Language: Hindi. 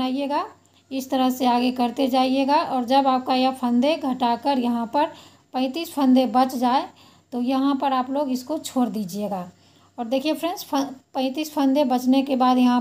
अपनाइएगा इस तरह से आगे करते जाइएगा और जब आपका यह फंदे घटाकर यहाँ पर पैंतीस फंदे बच जाए तो यहाँ पर आप लोग इसको छोड़ दीजिएगा और देखिए फ्रेंड्स पैंतीस फंदे बचने के बाद यहाँ